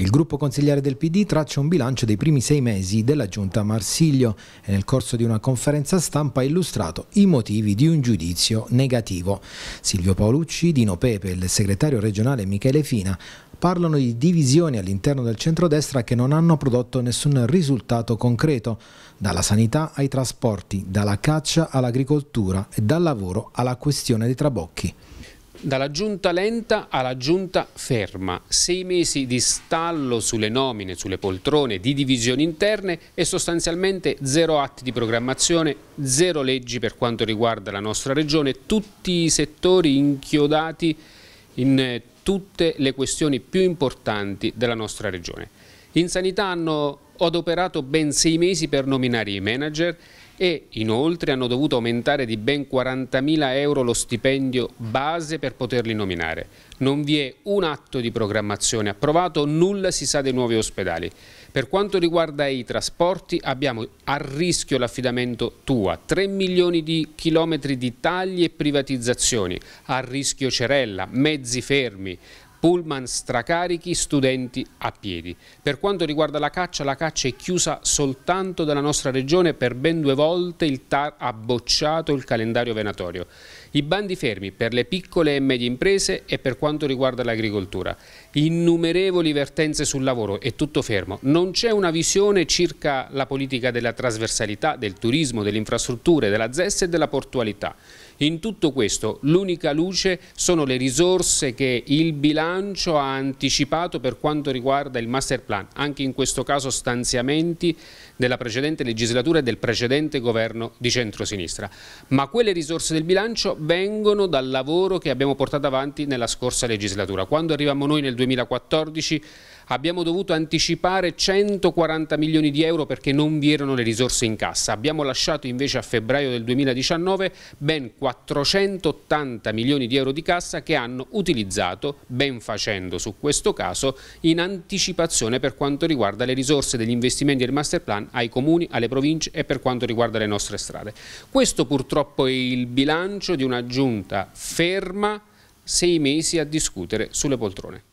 Il gruppo consigliere del PD traccia un bilancio dei primi sei mesi della giunta Marsiglio e nel corso di una conferenza stampa ha illustrato i motivi di un giudizio negativo. Silvio Paolucci, Dino Pepe e il segretario regionale Michele Fina parlano di divisioni all'interno del centrodestra che non hanno prodotto nessun risultato concreto, dalla sanità ai trasporti, dalla caccia all'agricoltura e dal lavoro alla questione dei trabocchi. Dalla giunta lenta alla giunta ferma, sei mesi di stallo sulle nomine, sulle poltrone, di divisioni interne e sostanzialmente zero atti di programmazione, zero leggi per quanto riguarda la nostra regione, tutti i settori inchiodati in tutte le questioni più importanti della nostra regione. In sanità hanno adoperato ben sei mesi per nominare i manager e inoltre hanno dovuto aumentare di ben 40.000 euro lo stipendio base per poterli nominare. Non vi è un atto di programmazione approvato, nulla si sa dei nuovi ospedali. Per quanto riguarda i trasporti abbiamo a rischio l'affidamento Tua, 3 milioni di chilometri di tagli e privatizzazioni, a rischio Cerella, mezzi fermi, pullman stracarichi, studenti a piedi. Per quanto riguarda la caccia, la caccia è chiusa soltanto dalla nostra regione, per ben due volte il TAR ha bocciato il calendario venatorio. I bandi fermi per le piccole e medie imprese e per quanto riguarda l'agricoltura. Innumerevoli vertenze sul lavoro, è tutto fermo. Non c'è una visione circa la politica della trasversalità, del turismo, delle infrastrutture, della ZES e della portualità. In tutto questo l'unica luce sono le risorse che il bilancio bilancio ha anticipato per quanto riguarda il master plan, anche in questo caso stanziamenti della precedente legislatura e del precedente governo di centrosinistra, ma quelle risorse del bilancio vengono dal lavoro che abbiamo portato avanti nella scorsa legislatura. Quando arriviamo noi nel 2014 abbiamo dovuto anticipare 140 milioni di euro perché non vi erano le risorse in cassa, abbiamo lasciato invece a febbraio del 2019 ben 480 milioni di euro di cassa che hanno utilizzato ben facendo su questo caso in anticipazione per quanto riguarda le risorse degli investimenti del master plan ai comuni, alle province e per quanto riguarda le nostre strade. Questo purtroppo è il bilancio di una giunta ferma sei mesi a discutere sulle poltrone.